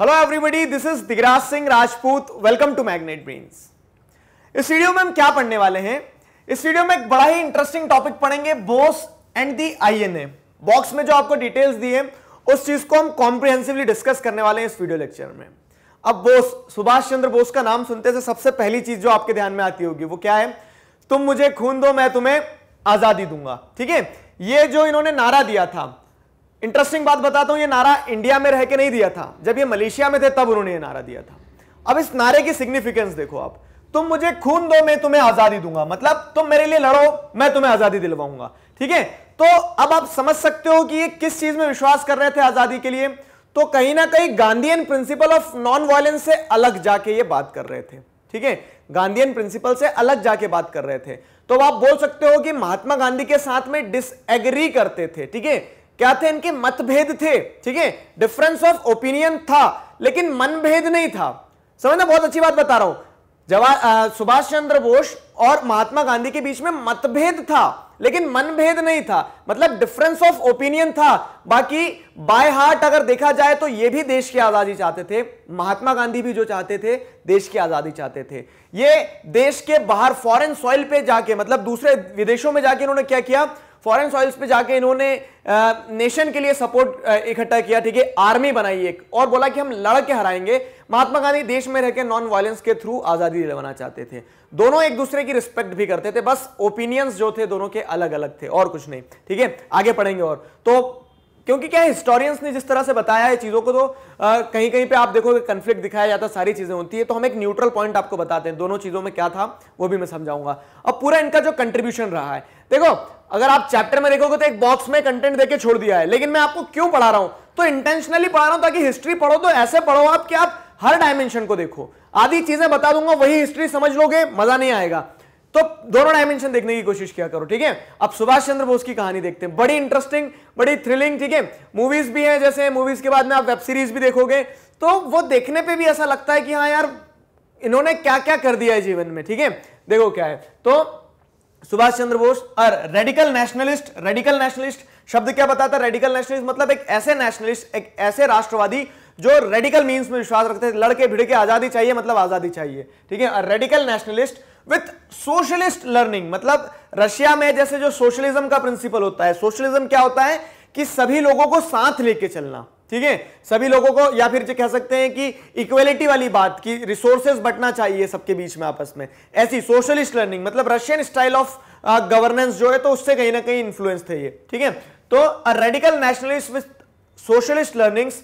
hello everybody this is Digraj Singh Rajput welcome to magnet brains इस video में हम क्या पढ़ने वाले हैं इस वीडियो में एक बड़ा ही इंटरेस्टिंग टॉपिक पढ़ेंगे Bose and the INA box में जो आपको डिटेल्स दिए हैं उस चीज को हम कॉम्प्रिहेंसिवली डिस्कस करने वाले हैं इस वीडियो लेक्चर में अब बोस सुभाष चंद्र बोस का नाम सुनते से सबसे पहली चीज जो आपके ध्यान में आती होगी वो क्या है तुम मुझे खून दो मैं तुम्हें आजादी दूंगा ठीक है ये जो इन्होंने नारा दिया था इंटरेस्टिंग बात बताता हूं ये नारा इंडिया में रह के नहीं दिया था जब ये मलेशिया में थे तब उन्होंने ये नारा दिया था अब इस नारे की सिग्निफिकेंस देखो आप तुम मुझे खून दो मैं तुम्हें आजादी दूंगा मतलब तुम मेरे लिए लड़ो मैं तुम्हें आजादी दिलवाऊंगा ठीक है तो अब आप समझ सकते हो कि ये किस चीज में विश्वास कर रहे थे आजादी के लिए तो कहीं ना कहीं Gandhian principle of non violence से अलग जाके ये बात कर रहे थे ठीक है गांधीयन प्रिंसिपल से अलग जाके बात कर रहे थे तो आप बोल सकते हो कि महात्मा गांधी के साथ में डिसएग्री करते थे ठीक है क्या थे इनके मतभेद थे ठीक है डिफरेंस ऑफ ओपिनियन था लेकिन मनभेद नहीं था समझना बहुत अच्छी बात बता रहा हूं जवाहर सुभाष चंद्र बोस और महात्मा गांधी के बीच में मतभेद था लेकिन मनभेद नहीं था मतलब डिफरेंस ऑफ ओपिनियन था बाकी बाय हार्ट अगर देखा जाए तो ये भी देश की आजादी चाहते थे महात्मा गांधी भी जो चाहते थे देश की आजादी चाहते थे ये देश के बाहर फॉरेन सॉइल पे जाके मतलब दूसरे विदेशों में जाके उन्होंने क्या किया फॉरेन सॉइल्स पे जाके इन्होंने नेशन के लिए सपोर्ट इकट्ठा किया ठीक है आर्मी बनाई एक और बोला कि हम लड़के हराएंगे महात्मा गांधी देश में रहकर नॉन वायलेंस के थ्रू आज़ादी दिलवाना चाहते थे दोनों एक दूसरे की रिस्पेक्ट भी करते थे बस ओपिनियंस जो थे दोनों के अलग अलग थे और कुछ नहीं ठीक है आगे पढ़ेंगे और तो क्योंकि क्या हिस्टोरियंस ने जिस तरह से बताया है चीज़ों को तो आ, कहीं कहीं पे आप देखोगे कंफ्लिक्ट दिखाया जाता है सारी चीज़ें होती है तो हम एक न्यूट्रल पॉइंट आपको बताते हैं दोनों चीज़ों में क्या था वो भी मैं समझाऊंगा अब पूरा इनका जो कंट्रीब्यूशन रहा है देखो अगर आप चैप्टर में देखोगे तो एक बॉक्स में कंटेंट देके छोड़ दिया है लेकिन मैं आपको क्यों पढ़ा रहा हूं तो इंटेंशनली पढ़ा रहा हूं ताकि हिस्ट्री पढ़ो तो ऐसे पढ़ो आप कि आप हर डायमेंशन को देखो आधी चीजें बता दूंगा वही हिस्ट्री समझ लोगे मजा नहीं आएगा तो दोनों डायमेंशन देखने की कोशिश किया करो ठीक है अब सुभाष चंद्र बोस की कहानी देखते हैं बड़ी इंटरेस्टिंग बड़ी थ्रिलिंग ठीक है मूवीज भी है जैसे मूवीज के बाद में आप वेब सीरीज भी देखोगे तो वो देखने पर भी ऐसा लगता है कि हाँ यार इन्होंने क्या क्या कर दिया है जीवन में ठीक है देखो क्या है तो सुभाष चंद्र बोस और रेडिकल नेशनलिस्ट रेडिकल नेशनलिस्ट शब्द क्या बताता है रेडिकल नेशनलिस्ट मतलब एक ऐसे नेशनलिस्ट एक ऐसे राष्ट्रवादी जो रेडिकल मीन्स में विश्वास रखते थे लड़के भिड़ के आजादी चाहिए मतलब आजादी चाहिए ठीक है radical nationalist with socialist learning मतलब रशिया में जैसे जो सोशलिज्म का प्रिंसिपल होता है सोशलिज्म क्या होता है कि सभी लोगों को साथ लेके चलना ठीक है सभी लोगों को या फिर कह सकते हैं कि इक्वेलिटी वाली बात की रिसोर्सेज बटना चाहिए सबके बीच में आपस में ऐसी सोशलिस्ट लर्निंग मतलब रशियन स्टाइल ऑफ गवर्नेंस जो है तो उससे कहीं ना कहीं इन्फ्लुएंस थे ये ठीक है तो radical nationalist with socialist learnings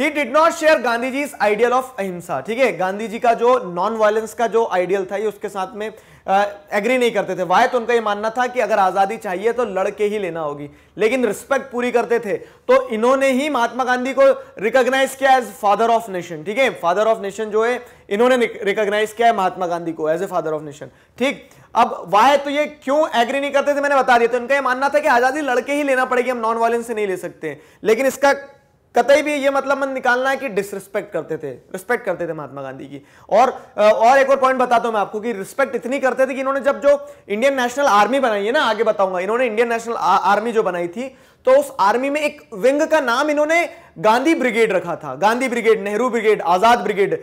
he did not share Gandhi ji ideal of ahimsa ठीक है गांधी जी का जो नॉन वायलेंस का जो आइडियल था ये उसके साथ में एग्री नहीं करते थे वाय तो उनका ये मानना था कि अगर आज़ादी चाहिए तो लड़के ही लेना होगी लेकिन रिस्पेक्ट पूरी करते थे तो इन्होंने ही महात्मा गांधी को रिकॉग्नाइज किया एज फादर ऑफ नेशन ठीक है फादर ऑफ नेशन जो है इन्होंने रिकॉग्नाइज किया है महात्मा गांधी को as a father of nation ठीक अब वाह तो ये क्यों एग्री नहीं करते थे मैंने बता दिया तो इनका यह मानना था कि आज़ादी लड़के ही लेना पड़ेगी हम नॉन वायलेंस से नहीं ले सकते लेकिन इसका कतई भी ये मतलब मन निकालना है कि डिसरिस्पेक्ट करते थे रिस्पेक्ट करते थे महात्मा गांधी की और और एक और पॉइंट बताता हूं मैं आपको कि रिस्पेक्ट इतनी करते थे कि इन्होंने जब जो इंडियन नेशनल आर्मी बनाई है ना आगे बताऊंगा इन्होंने इंडियन नेशनल आर्मी जो बनाई थी तो उस आर्मी में एक विंग का नाम इन्होंने गांधी ब्रिगेड रखा था Gandhi brigade Nehru brigade Azad brigade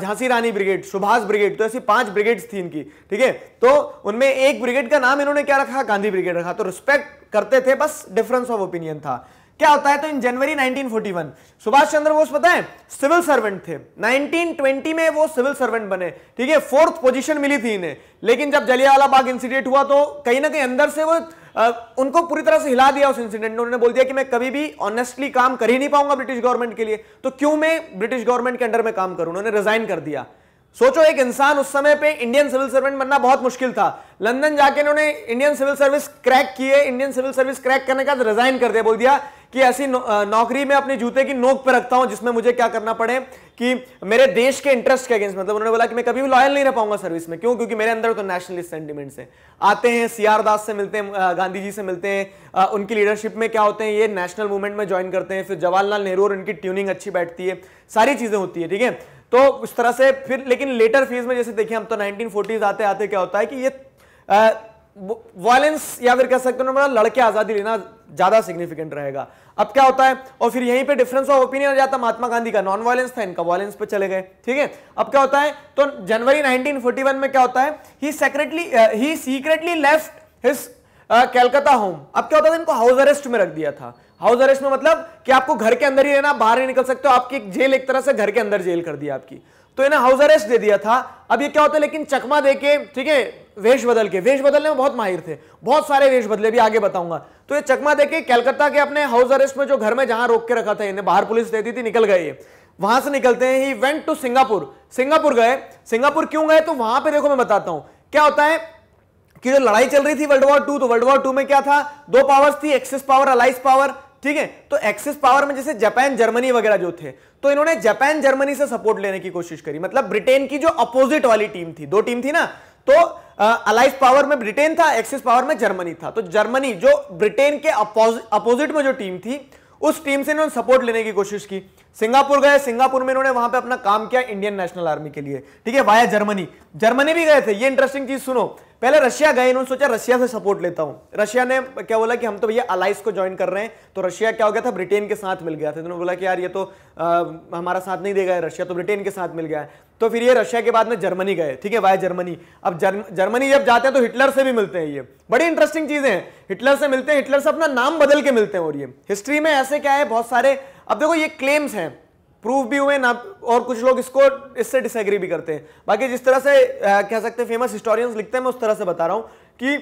Jhansi Rani brigade Subhash brigade तो ऐसी पांच ब्रिगेड्स थी इनकी ठीक है तो उनमें एक ब्रिगेड का नाम इन्होंने क्या रखा गांधी ब्रिगेड रखा तो रिस्पेक्ट करते थे बस डिफरेंस ऑफ ओपिनियन था क्या होता है तो इन जनवरी 1941 सुभाष चंद्र बोस पता है सिविल सर्वेंट थे 1920 में वो सिविल सर्वेंट बने ठीक है फोर्थ पोजीशन मिली थी इन्हें लेकिन जब जलियावाला बाग इंसिडेंट हुआ तो कहीं ना कहीं अंदर से वो आ, उनको पूरी तरह से हिला दिया उस इंसिडेंट ने उन्होंने बोल दिया कि मैं कभी भी ऑनेस्टली काम कर ही नहीं पाऊंगा ब्रिटिश गवर्नमेंट के लिए तो क्यों मैं ब्रिटिश गवर्नमेंट के अंडर में काम करूं उन्होंने रिजाइन कर दिया सोचो एक इंसान उस समय पे इंडियन सिविल सर्वेंट बनना बहुत मुश्किल था लंदन जाके उन्होंने इंडियन सिविल सर्विस क्रैक किए इंडियन सिविल सर्विस क्रैक करने का रिजाइन कर दिया बोल दिया कि ऐसी नौकरी में अपने जूते की नोक पर रखता हूं जिसमें मुझे क्या करना पड़े कि मेरे देश के इंटरेस्ट के अगेंस्ट मतलब उन्होंने बोला कि मैं कभी भी लॉयल नहीं रह पाऊंगा सर्विस में क्यों क्योंकि मेरे अंदर तो नेशनलिस्ट सेंटिमेंट्स हैं आते हैं सी आर दास से मिलते हैं गांधी जी से मिलते हैं उनकी लीडरशिप में क्या होते हैं ये नेशनल मूवमेंट में ज्वाइन करते हैं फिर जवाहरलाल नेहरू और उनकी ट्यूनिंग अच्छी बैठती है सारी चीजें होती है ठीक है तो उस तरह से फिर लेकिन लेटर फेज में जैसे देखिए हम तो नाइनटीन आते आते क्या होता है कि ये वायलेंस या फिर कह सकते हैं लड़के आज़ादी लेना ज्यादा सिग्निफिकेंट रहेगा अब क्या होता है और फिर यहीं पे डिफरेंस ऑफ ओपिनियन आ जाता महात्मा गांधी का नॉन वायलेंस था इनका वायलेंस पे चले गए ठीक है अब क्या होता है तो जनवरी 1941 में क्या होता है he secretly he secretly left his Calcutta home अब क्या होता था इनको हाउस अरेस्ट में रख दिया था हाउस अरेस्ट में मतलब कि आपको घर के अंदर ही रहना बाहर नहीं निकल सकते हो आपकी जेल एक तरह से घर के अंदर जेल कर दिया आपकी तो इन्हें हाउस अरेस्ट दे दिया था अब ये क्या होता है लेकिन चकमा देके ठीक है वेश बदल के वेश बदलने में बहुत माहिर थे बहुत सारे वेश बदले भी आगे बताऊंगा तो ये चकमा देखे कैलकाता के अपने हाउस अरेस्ट में जो घर में जहां रोक के रखा था इन्हें बाहर पुलिस देती थी निकल गए वहां से निकलते हैं he went to Singapore Singapore गए सिंगापुर क्यों गए तो वहां पर देखो मैं बताता हूं क्या होता है कि जो लड़ाई चल रही थी वर्ल्ड वॉर टू तो वर्ल्ड वॉर टू में क्या था दो पावर्स थी एक्सिस पावर अलाइस पावर ठीक है तो एक्सिस पावर में जैसे जापान जर्मनी वगैरह जो थे तो इन्होंने जापान जर्मनी से सपोर्ट लेने की कोशिश करी मतलब ब्रिटेन की जो अपोजिट वाली टीम थी दो टीम थी ना तो अलाइव पावर में ब्रिटेन था एक्सिस पावर में जर्मनी था तो जर्मनी जो ब्रिटेन के अपोजिट में जो टीम थी उस टीम से इन्होंने सपोर्ट लेने की कोशिश की सिंगापुर गए सिंगापुर में इन्होंने वहां पे अपना काम किया इंडियन नेशनल आर्मी के लिए ठीक है वाया जर्मनी जर्मनी भी गए थे ये इंटरेस्टिंग चीज सुनो पहले रशिया गए इन्होंने सोचा रशिया से सपोर्ट लेता हूं रशिया ने क्या बोला कि हम तो भैया अलाइस को ज्वाइन कर रहे हैं तो रशिया क्या हो गया था ब्रिटेन के साथ मिल गया था तो इन्होंने बोला कि यार ये तो आ, हमारा साथ नहीं देगा रशिया तो ब्रिटेन के साथ मिल गया है तो फिर ये रशिया के बाद में जर्मनी गए ठीक है वाई जर्मनी अब जर्मनी जब जाते हैं तो हिटलर से भी मिलते हैं ये बड़ी इंटरेस्टिंग चीजें हैं हिटलर से मिलते हैं हिटलर से अपना नाम बदल के मिलते हैं और ये हिस्ट्री में ऐसे क्या है बहुत सारे अब देखो ये क्लेम्स हैं प्रूव भी हुए ना और कुछ लोग इसको इससे डिसएग्री भी करते हैं बाकी जिस तरह से आ, कह सकते हैं फेमस हिस्टोरियंस लिखते हैं मैं उस तरह से बता रहा हूं कि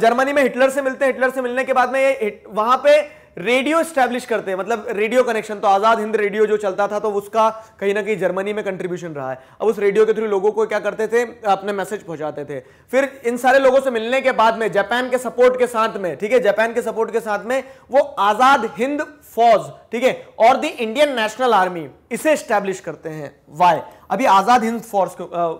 जर्मनी में हिटलर से मिलते हैं हिटलर से मिलने के बाद में ये वहां पे रेडियो स्टैब्लिश करते हैं मतलब रेडियो कनेक्शन तो आज़ाद हिंद रेडियो जो चलता था तो उसका कहीं ना कहीं जर्मनी में कंट्रीब्यूशन रहा है अब उस रेडियो के थ्रू लोगों को क्या करते थे अपने मैसेज पहुंचाते थे फिर इन सारे लोगों से मिलने के बाद में जापान के सपोर्ट के साथ में ठीक है जापान के सपोर्ट के साथ में वो आज़ाद हिंद फौज ठीक है और द इंडियन नेशनल आर्मी इसे स्टैब्लिश करते हैं वाई अभी आजाद हिंद फोर्स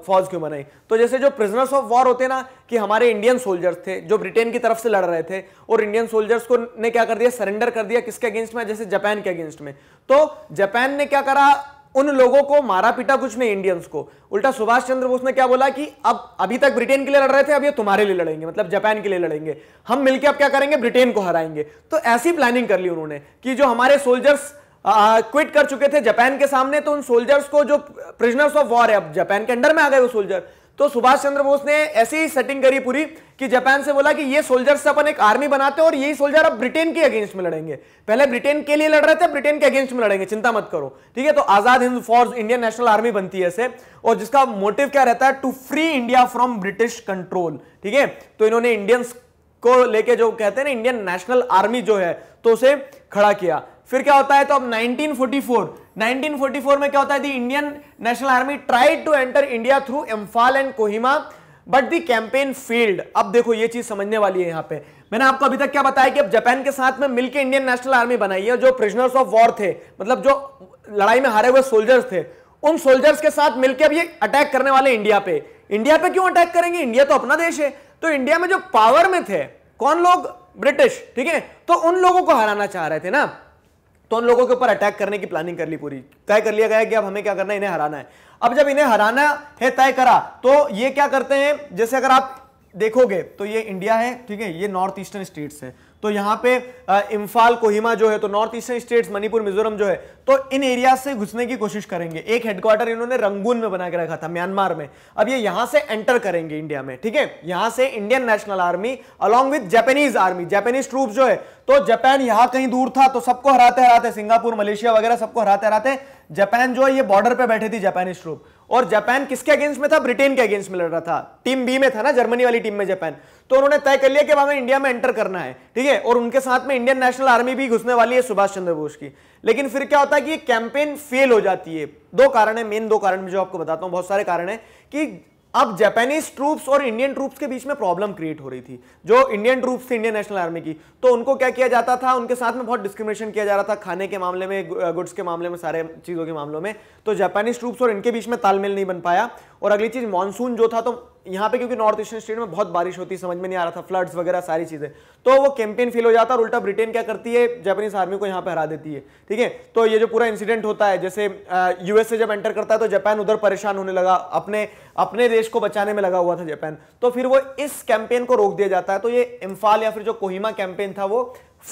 फौज क्यों बनाई तो जैसे जो प्रिजनर्स ऑफ वॉर होते ना कि हमारे इंडियन सोल्जर्स थे जो ब्रिटेन की तरफ से लड़ रहे थे और इंडियन सोल्जर्स को ने क्या कर दिया सरेंडर कर दिया किसके अगेंस्ट में जैसे जापान के अगेंस्ट में तो जापान ने क्या करा उन लोगों को मारा पीटा कुछ नहीं इंडियंस को उल्टा सुभाष चंद्र बोस ने क्या बोला कि अब अभी तक ब्रिटेन के लिए लड़ रहे थे अब ये तुम्हारे लिए लड़ेंगे मतलब जापान के लिए लड़ेंगे हम मिलकर अब क्या करेंगे ब्रिटेन को हराएंगे तो ऐसी प्लानिंग कर ली उन्होंने कि जो हमारे सोल्जर्स क्विट कर चुके थे जापान के सामने तो उन सोल्जर्स को जो प्रिजनर्स ऑफ वॉर है अब जापान के अंडर में आ गए वो सोल्जर तो सुभाष चंद्र बोस ने ऐसी ही सेटिंग करी पूरी कि जापान से बोला कि ये सोल्जर से अपन एक आर्मी बनाते हैं और यही सोल्जर अब ब्रिटेन के अगेंस्ट में लड़ेंगे पहले ब्रिटेन के लिए लड़ रहे थे ब्रिटेन के अगेंस्ट में लड़ेंगे चिंता मत करो ठीक है तो Azad Hind force Indian national army बनती है ऐसे और जिसका मोटिव क्या रहता है to free India from British control ठीक है तो इन्होंने इंडियंस को लेके जो कहते हैं ना इंडियन नेशनल आर्मी जो है तो उसे खड़ा किया फिर क्या होता है तो अब 1944 1944 में क्या होता है the Indian national army tried to enter India through Imphal and Kohima but the campaign failed अब देखो ये चीज समझने वाली है यहां पे मैंने आपको अभी तक क्या बताया कि अब जापान के साथ में मिलकर इंडियन नेशनल आर्मी बनाई है जो प्रिजनर्स ऑफ वॉर थे मतलब जो लड़ाई में हारे हुए सोल्जर्स थे उन सोल्जर्स के साथ मिलकर अब ये अटैक करने वाले इंडिया पे इंडिया पे क्यों अटैक करेंगे इंडिया तो अपना देश है तो इंडिया में जो पावर में थे कौन लोग ब्रिटिश ठीक है तो उन लोगों को हराना चाह रहे थे ना तो उन लोगों के ऊपर अटैक करने की प्लानिंग कर ली पूरी तय कर लिया गया कि अब हमें क्या करना है इन्हें हराना है अब जब इन्हें हराना है तय करा तो ये क्या करते हैं जैसे अगर आप देखोगे तो ये इंडिया है ठीक है ये नॉर्थ ईस्टर्न स्टेट्स है तो यहां पे इम्फाल कोहिमा जो है तो north eastern states Manipur Mizoram जो है तो इन एरिया से घुसने की कोशिश करेंगे एक हेडक्वार्टर इन्होंने रंगून में बना के रखा था म्यांमार में अब ये यहां से एंटर करेंगे इंडिया में ठीक है यहां से Indian national army along with Japanese army Japanese troop जो है तो जापान यहां कहीं दूर था तो सबको हराते हराते सिंगापुर मलेशिया वगैरह सबको हराते हराते जापान जो है ये बॉर्डर पे बैठे थी जापानी ट्रूप और जापान किसके अगेंस्ट में था ब्रिटेन के अगेंस्ट में लड़ रहा था टीम बी में था ना जर्मनी वाली टीम में जापान तो उन्होंने तय कर लिया कि हमें इंडिया में एंटर करना है ठीक है और उनके साथ में इंडियन नेशनल आर्मी भी घुसने वाली है सुभाष चंद्र बोस की लेकिन फिर क्या होता है कि कैंपेन फेल हो जाती है दो कारण है मेन दो कारण जो आपको बताता हूं बहुत सारे कारण है कि अब जापानीज ट्रूप्स और इंडियन ट्रूप्स के बीच में प्रॉब्लम क्रिएट हो रही थी जो इंडियन ट्रूप्स थी इंडियन नेशनल आर्मी की तो उनको क्या किया जाता था उनके साथ में बहुत डिस्क्रिमिनेशन किया जा रहा था खाने के मामले में गुड्स के मामले में सारे चीज़ों के मामलों में तो जापानीज ट्रूप्स और इनके बीच में तालमेल नहीं बन पाया और अगली चीज़ मानसून जो था तो यहाँ पे क्योंकि नॉर्थ ईस्टर्न स्टेट में बहुत बारिश होती समझ में नहीं आ रहा था फ्लड्स वगैरह सारी चीज़ें तो वो कैंपेन फेल हो जाता है और उल्टा ब्रिटेन क्या करती है जापानीज आर्मी को यहाँ पे हरा देती है ठीक है तो ये जो पूरा इंसिडेंट होता है जैसे यूएसए जब एंटर करता है तो जापान उधर परेशान होने लगा अपने अपने देश को बचाने में लगा हुआ था जापान तो फिर वो इस कैंपेन को रोक दिया जाता है तो ये इम्फाल या फिर जो कोहिमा कैंपेन था वो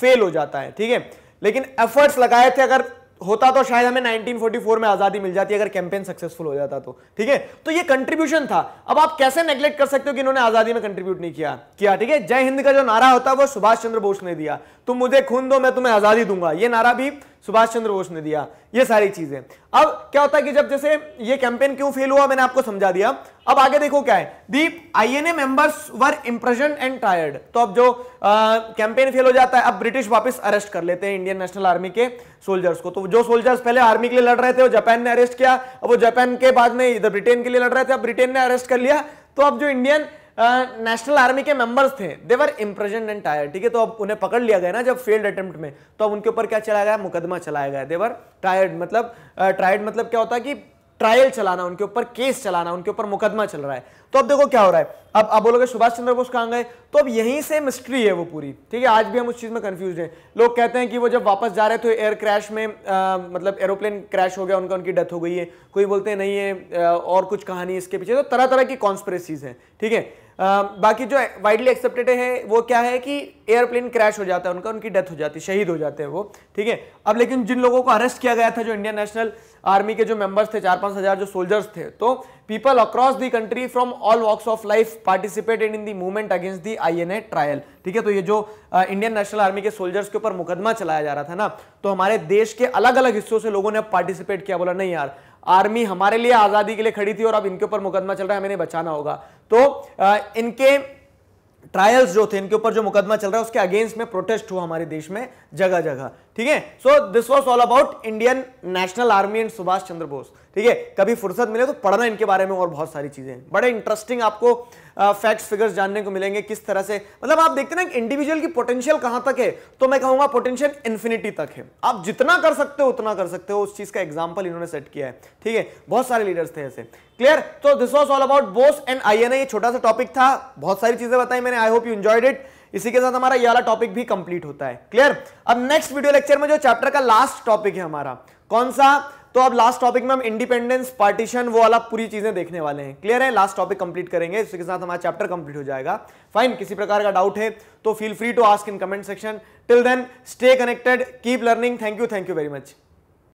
फेल हो जाता है ठीक है लेकिन एफर्ट्स लगाए थे अगर होता तो शायद हमें 1944 में आजादी मिल जाती अगर कैंपेन सक्सेसफुल हो जाता तो ठीक है तो ये कंट्रीब्यूशन था अब आप कैसे नेग्लेक्ट कर सकते हो कि इन्होंने आजादी में कंट्रीब्यूट नहीं किया किया ठीक है जय हिंद का जो नारा होता है वो सुभाष चंद्र बोस ने दिया तुम मुझे खून दो मैं तुम्हें आजादी दूंगा ये नारा भी सुभाष चंद्र बोस ने दिया ये सारी चीजें अब क्या होता है कि जब जैसे ये कैंपेन क्यों फेल हुआ मैंने आपको समझा दिया अब आगे देखो क्या है the INA members were imprisoned and tried तो अब जो कैंपेन फेल हो जाता है अब ब्रिटिश वापस अरेस्ट कर लेते हैं इंडियन नेशनल आर्मी के सोल्जर्स को तो जो सोल्जर्स पहले आर्मी के लिए लड़ रहे थे वो जापान ने अरेस्ट किया अब वो जापान के बाद में इधर ब्रिटेन के लिए लड़ रहे थे अब ब्रिटेन ने अरेस्ट कर लिया तो अब जो इंडियन नेशनल आर्मी के मेंबर्स थे देवर इम्प्रेजेंट एंड टायर ठीक है तो अब उन्हें पकड़ लिया गया ना जब फेल्ड अटेम्प्ट में तो अब उनके ऊपर क्या चलाया गया मुकदमा चलाया गया देवर टायर्ड मतलब टायर्ड मतलब क्या होता है कि ट्रायल चलाना उनके ऊपर केस चलाना उनके ऊपर मुकदमा चल रहा है तो अब देखो क्या हो रहा है अब आप बोलोगे सुभाष चंद्र बोस कहां गए तो अब यहीं से मिस्ट्री है वो पूरी ठीक है आज भी हम उस चीज़ में कंफ्यूज हैं लोग कहते हैं कि वो जब वापस जा रहे थे एयर क्रैश में आ, मतलब एरोप्लेन क्रैश हो गया उनका उनकी डेथ हो गई है कोई बोलते हैं नहीं है और कुछ कहानी इसके पीछे तो तरह तरह की कॉन्स्परेसीज है ठीक है बाकी जो वाइडली एक्सेप्टेड है वो क्या है कि एयरप्लेन क्रैश हो जाता है उनका उनकी डेथ हो जाती है शहीद हो जाते हैं वो ठीक है अब लेकिन जिन लोगों को अरेस्ट किया गया था जो इंडियन नेशनल आर्मी के जो मेंबर्स थे चार पांच हज़ार जो सोल्जर्स थे तो people across the country from all walks of life participated in the movement against the I trial ठीक है तो ये जो इंडियन नेशनल आर्मी के सोल्जर्स के ऊपर मुकदमा चलाया जा रहा था ना तो हमारे देश के अलग अलग हिस्सों से लोगों ने पार्टिसिपेट किया बोला नहीं यार आर्मी हमारे लिए आज़ादी के लिए खड़ी थी और अब इनके ऊपर मुकदमा चल रहा है हमें बचाना होगा तो इनके ट्रायल्स जो थे इनके ऊपर जो मुकदमा चल रहा है उसके अगेंस्ट में प्रोटेस्ट हुआ हमारे देश में जगह जगह ठीक है so this was all about Indian national army and Subhash Chandra Bose ठीक है कभी फुर्सत मिले तो पढ़ना इनके बारे में और बहुत सारी चीजें हैं बड़े इंटरेस्टिंग आपको फैक्ट्स uh, फिगर्स जानने को मिलेंगे किस तरह से मतलब आप देखते ना इंडिविजुअल की पोटेंशियल कहां तक है तो मैं कहूंगा पोटेंशियल इन्फिनिटी तक है आप जितना कर सकते हो उतना कर सकते हो उस चीज का एग्जाम्पल इन्होंने सेट किया है ठीक है बहुत सारे लीडर्स थे ऐसे क्लियर तो this was all about Bose and I ये छोटा सा टॉपिक था बहुत सारी चीजें बताई मैंने I hope you enjoyed it इसी के साथ हमारा ये वाला टॉपिक भी कंप्लीट होता है क्लियर अब नेक्स्ट वीडियो लेक्चर में जो चैप्टर का लास्ट टॉपिक है हमारा कौन सा तो अब लास्ट टॉपिक में हम इंडिपेंडेंस पार्टीशन वो वाला पूरी चीजें देखने वाले हैं क्लियर है लास्ट टॉपिक कंप्लीट करेंगे इसके साथ हमारा चैप्टर कंप्लीट हो जाएगा फाइन किसी प्रकार का डाउट है तो feel free to ask in comment section till then stay connected keep learning thank you thank you very much